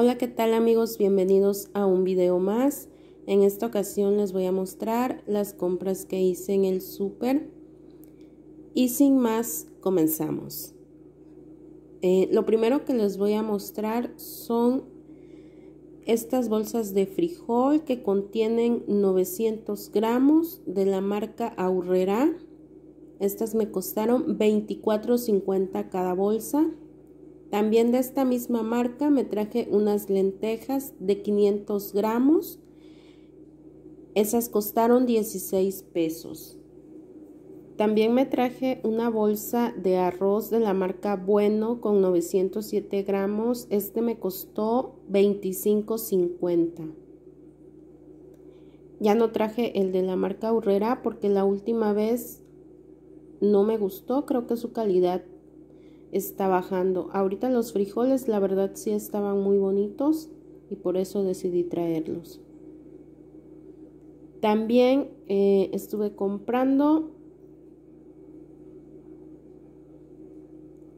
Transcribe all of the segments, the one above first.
Hola, ¿qué tal amigos? Bienvenidos a un video más. En esta ocasión les voy a mostrar las compras que hice en el súper. Y sin más, comenzamos. Eh, lo primero que les voy a mostrar son estas bolsas de frijol que contienen 900 gramos de la marca Aurrera. Estas me costaron 24.50 cada bolsa. También de esta misma marca me traje unas lentejas de 500 gramos. Esas costaron 16 pesos. También me traje una bolsa de arroz de la marca Bueno con 907 gramos. Este me costó 25.50. Ya no traje el de la marca Urrera porque la última vez no me gustó. Creo que su calidad está bajando. Ahorita los frijoles, la verdad, sí estaban muy bonitos y por eso decidí traerlos. También eh, estuve comprando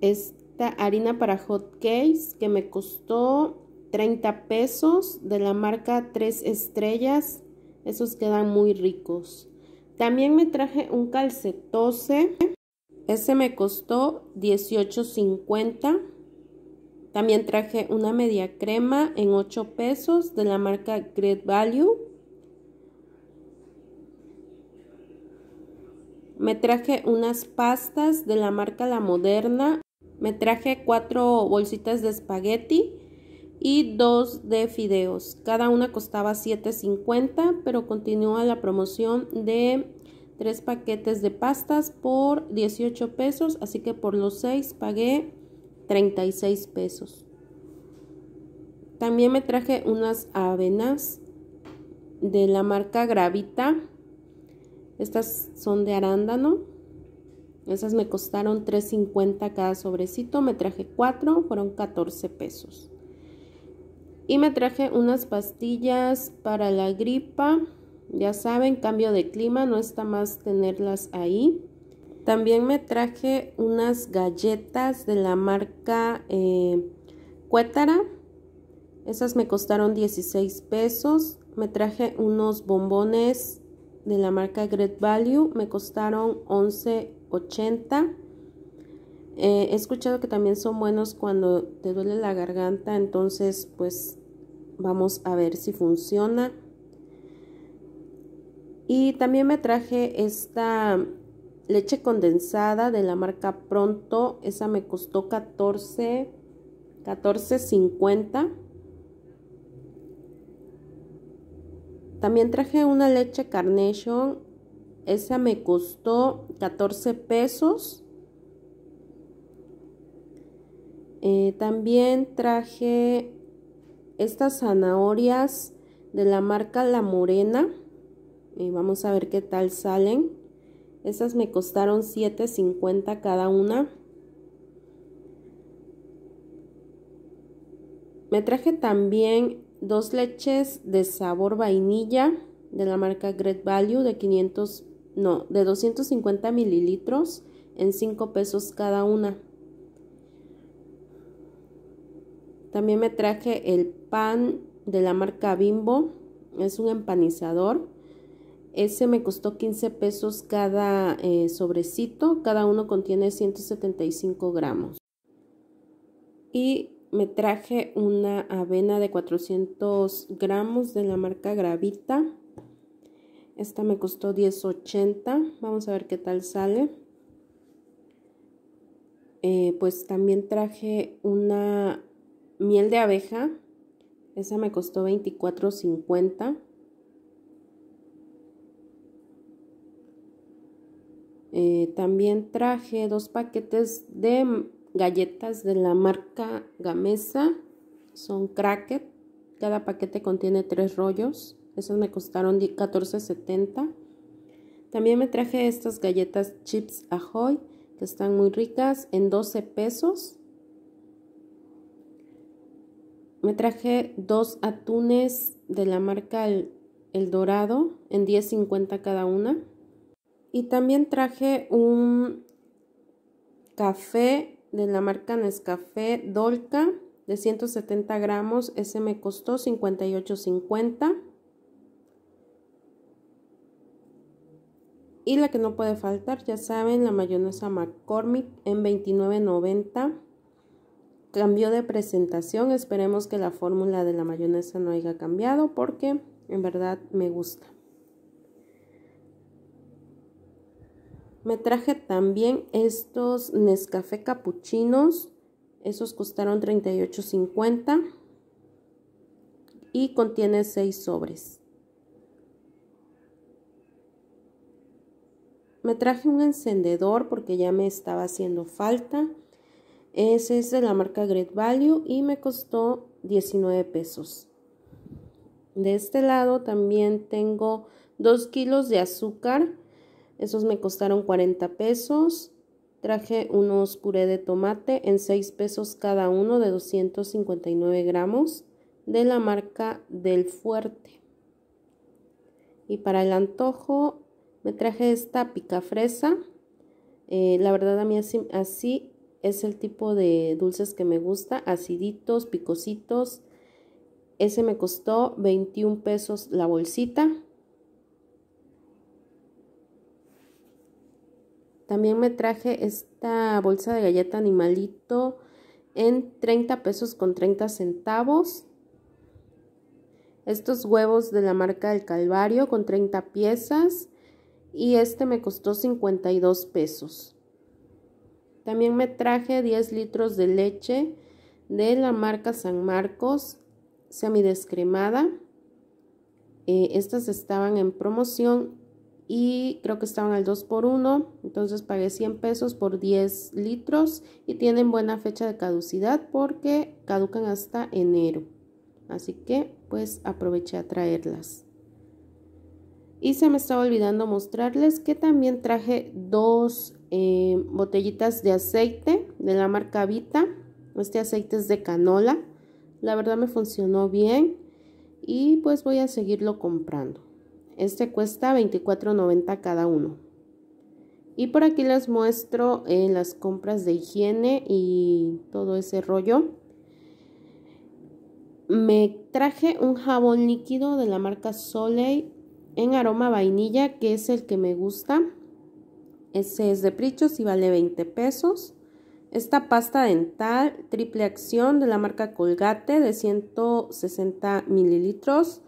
esta harina para hot cakes que me costó 30 pesos de la marca 3 estrellas. Esos quedan muy ricos. También me traje un calcetose ese me costó $18.50. También traje una media crema en 8 pesos de la marca Great Value. Me traje unas pastas de la marca La Moderna. Me traje cuatro bolsitas de espagueti y dos de fideos. Cada una costaba $7.50, pero continúa la promoción de tres paquetes de pastas por 18 pesos, así que por los 6 pagué 36 pesos. También me traje unas avenas de la marca Gravita. Estas son de arándano. Esas me costaron 3.50 cada sobrecito. Me traje 4, fueron 14 pesos. Y me traje unas pastillas para la gripa ya saben, cambio de clima, no está más tenerlas ahí. También me traje unas galletas de la marca Cuétara. Eh, Esas me costaron 16 pesos. Me traje unos bombones de la marca Great Value. Me costaron 11.80. Eh, he escuchado que también son buenos cuando te duele la garganta. Entonces, pues vamos a ver si funciona. Y también me traje esta leche condensada de la marca Pronto. Esa me costó 14, 14.50. También traje una leche Carnation. Esa me costó 14 pesos. Eh, también traje estas zanahorias de la marca La Morena y vamos a ver qué tal salen Esas me costaron 7.50 cada una me traje también dos leches de sabor vainilla de la marca Great Value de 500 no de 250 mililitros en 5 pesos cada una también me traje el pan de la marca Bimbo es un empanizador ese me costó 15 pesos cada eh, sobrecito. Cada uno contiene 175 gramos. Y me traje una avena de 400 gramos de la marca Gravita. Esta me costó 10.80. Vamos a ver qué tal sale. Eh, pues también traje una miel de abeja. Esa me costó 24.50. Eh, también traje dos paquetes de galletas de la marca Gamesa. Son cracker. Cada paquete contiene tres rollos. esos me costaron $14.70. También me traje estas galletas Chips Ahoy que están muy ricas en 12 pesos. Me traje dos atunes de la marca El Dorado en 10.50 cada una. Y también traje un café de la marca Nescafé Dolca de 170 gramos. Ese me costó 58.50. Y la que no puede faltar, ya saben, la mayonesa McCormick en 29.90. Cambió de presentación, esperemos que la fórmula de la mayonesa no haya cambiado porque en verdad me gusta. Me traje también estos Nescafé capuchinos. Esos costaron $38.50 y contiene 6 sobres. Me traje un encendedor porque ya me estaba haciendo falta. Ese es de la marca Great Value y me costó 19 pesos. De este lado también tengo 2 kilos de azúcar esos me costaron 40 pesos. Traje unos puré de tomate en 6 pesos cada uno de 259 gramos de la marca Del Fuerte. Y para el antojo me traje esta pica fresa. Eh, la verdad a mí así, así es el tipo de dulces que me gusta, aciditos, picositos. Ese me costó 21 pesos la bolsita. También me traje esta bolsa de galleta animalito en 30 pesos con 30 centavos. Estos huevos de la marca del Calvario con 30 piezas. Y este me costó 52 pesos. También me traje 10 litros de leche de la marca San Marcos semidescremada. Eh, estas estaban en promoción y creo que estaban al 2 por 1 entonces pagué 100 pesos por 10 litros y tienen buena fecha de caducidad porque caducan hasta enero así que pues aproveché a traerlas y se me estaba olvidando mostrarles que también traje dos eh, botellitas de aceite de la marca Vita este aceite es de canola la verdad me funcionó bien y pues voy a seguirlo comprando este cuesta $24.90 cada uno. Y por aquí les muestro eh, las compras de higiene y todo ese rollo. Me traje un jabón líquido de la marca Soleil en aroma vainilla, que es el que me gusta. Ese es de Prichos y vale 20 pesos. Esta pasta dental triple acción de la marca Colgate de 160 mililitros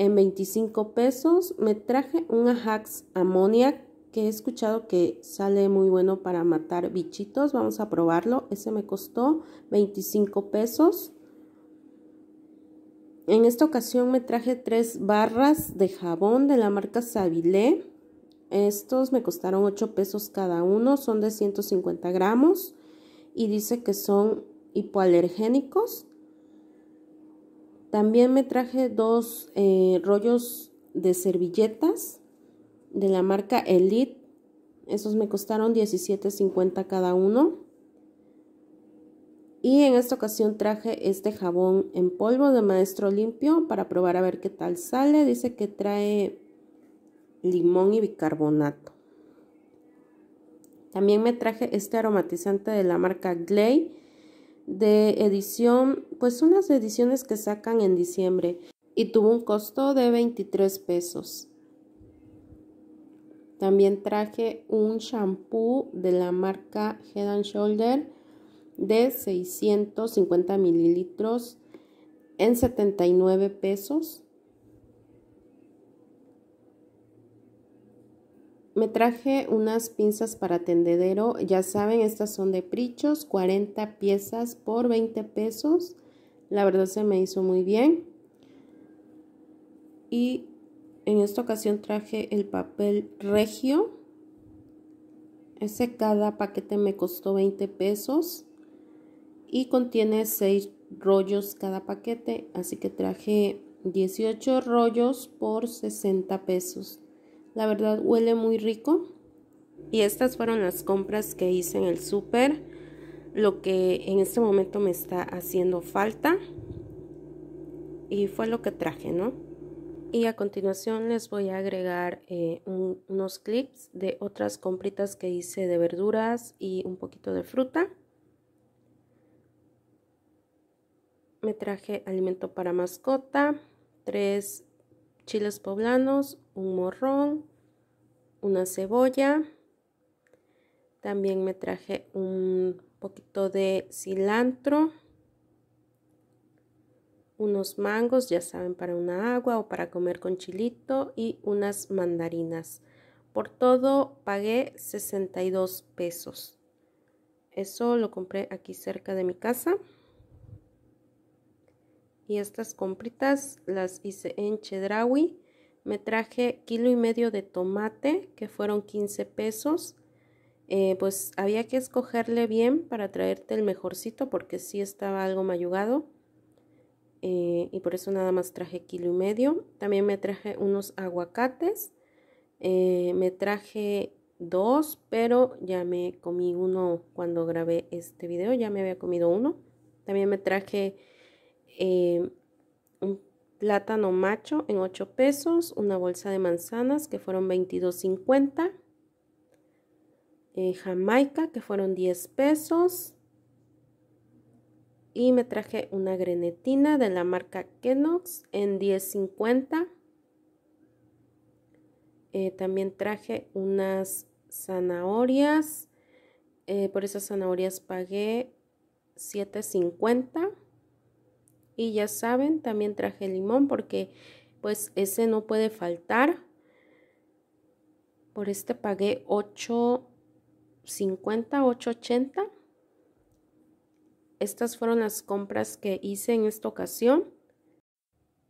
en 25 pesos me traje un Ajax Ammonia que he escuchado que sale muy bueno para matar bichitos. Vamos a probarlo. Ese me costó 25 pesos. En esta ocasión me traje tres barras de jabón de la marca Savile. Estos me costaron 8 pesos cada uno. Son de 150 gramos. Y dice que son hipoalergénicos. También me traje dos eh, rollos de servilletas de la marca Elite. Esos me costaron $17.50 cada uno. Y en esta ocasión traje este jabón en polvo de Maestro Limpio para probar a ver qué tal sale. Dice que trae limón y bicarbonato. También me traje este aromatizante de la marca Glay de edición, pues unas ediciones que sacan en diciembre y tuvo un costo de 23 pesos. También traje un shampoo de la marca Head and Shoulder de 650 mililitros en 79 pesos. Me traje unas pinzas para tendedero, ya saben, estas son de prichos, 40 piezas por 20 pesos. La verdad se me hizo muy bien. Y en esta ocasión traje el papel regio. Ese cada paquete me costó 20 pesos y contiene 6 rollos cada paquete, así que traje 18 rollos por 60 pesos. La verdad huele muy rico. Y estas fueron las compras que hice en el súper. Lo que en este momento me está haciendo falta. Y fue lo que traje, ¿no? Y a continuación les voy a agregar eh, unos clips de otras compritas que hice de verduras y un poquito de fruta. Me traje alimento para mascota, tres chiles poblanos, un morrón, una cebolla. También me traje un poquito de cilantro. Unos mangos, ya saben, para una agua o para comer con chilito. Y unas mandarinas. Por todo pagué 62 pesos. Eso lo compré aquí cerca de mi casa. Y estas compritas las hice en Chedraui me traje kilo y medio de tomate que fueron 15 pesos eh, pues había que escogerle bien para traerte el mejorcito porque si estaba algo mayugado eh, y por eso nada más traje kilo y medio también me traje unos aguacates eh, me traje dos pero ya me comí uno cuando grabé este video ya me había comido uno también me traje un plátano macho en 8 pesos, una bolsa de manzanas que fueron 22.50, eh, jamaica que fueron 10 pesos y me traje una grenetina de la marca Kenox en 10.50. Eh, también traje unas zanahorias, eh, por esas zanahorias pagué 7.50. Y ya saben, también traje limón porque pues ese no puede faltar. Por este pagué 8.50, 8.80. Estas fueron las compras que hice en esta ocasión.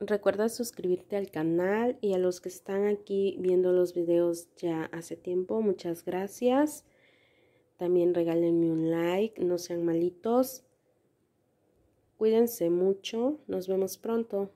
Recuerda suscribirte al canal y a los que están aquí viendo los videos ya hace tiempo, muchas gracias. También regálenme un like, no sean malitos. Cuídense mucho, nos vemos pronto.